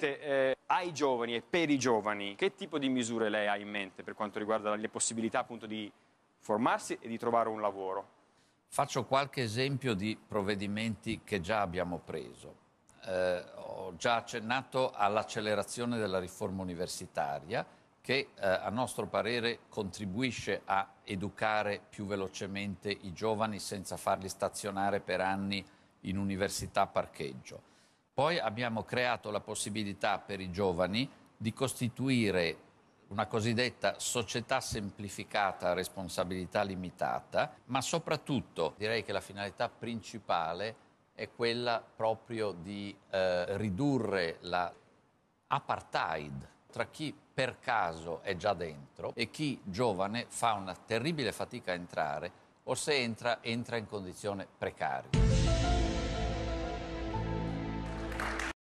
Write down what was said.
Eh, ai giovani e per i giovani, che tipo di misure lei ha in mente per quanto riguarda le possibilità appunto di formarsi e di trovare un lavoro? Faccio qualche esempio di provvedimenti che già abbiamo preso. Eh, ho già accennato all'accelerazione della riforma universitaria che eh, a nostro parere contribuisce a educare più velocemente i giovani senza farli stazionare per anni in università parcheggio. Poi abbiamo creato la possibilità per i giovani di costituire una cosiddetta società semplificata a responsabilità limitata, ma soprattutto direi che la finalità principale è quella proprio di eh, ridurre l'apartheid la tra chi per caso è già dentro e chi giovane fa una terribile fatica a entrare o se entra entra in condizione precaria.